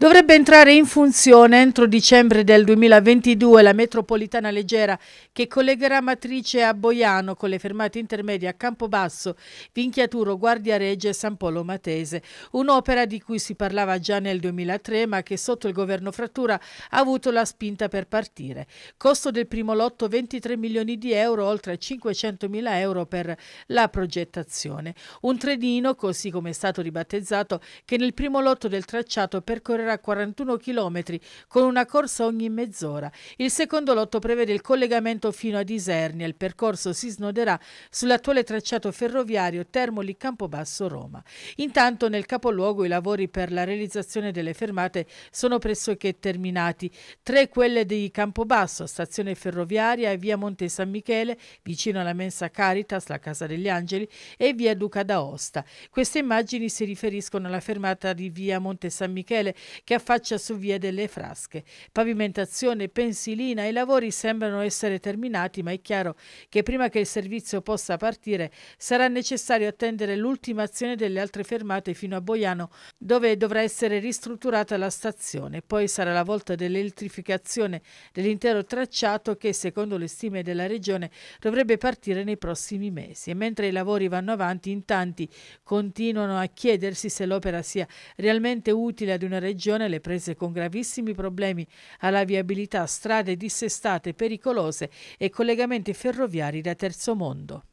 Dovrebbe entrare in funzione entro dicembre del 2022 la metropolitana leggera che collegherà Matrice a Boiano con le fermate intermedie a Campobasso, Vinchiaturo, Guardia Regge e San Polo Matese. Un'opera di cui si parlava già nel 2003 ma che sotto il governo Frattura ha avuto la spinta per partire. Costo del primo lotto 23 milioni di euro, oltre 500 mila euro per la progettazione. Un trenino, così come è stato ribattezzato, che nel primo lotto del tracciato percorrerà percorrerà 41 km con una corsa ogni mezz'ora. Il secondo lotto prevede il collegamento fino a Isernia. Il percorso si snoderà sull'attuale tracciato ferroviario Termoli-Campobasso-Roma. Intanto nel capoluogo i lavori per la realizzazione delle fermate sono pressoché terminati. Tre quelle di Campobasso, stazione ferroviaria e via Monte San Michele, vicino alla mensa Caritas, la Casa degli Angeli, e via Duca d'Aosta. Queste immagini si riferiscono alla fermata di via Monte San Michele che affaccia su Via delle Frasche. Pavimentazione, pensilina, i lavori sembrano essere terminati, ma è chiaro che prima che il servizio possa partire sarà necessario attendere l'ultima azione delle altre fermate fino a Boiano, dove dovrà essere ristrutturata la stazione. Poi sarà la volta dell'elettrificazione dell'intero tracciato che, secondo le stime della Regione, dovrebbe partire nei prossimi mesi. E mentre i lavori vanno avanti, in tanti continuano a chiedersi se l'opera sia realmente utile ad una Regione conclusione le prese con gravissimi problemi alla viabilità, strade dissestate, pericolose e collegamenti ferroviari da terzo mondo.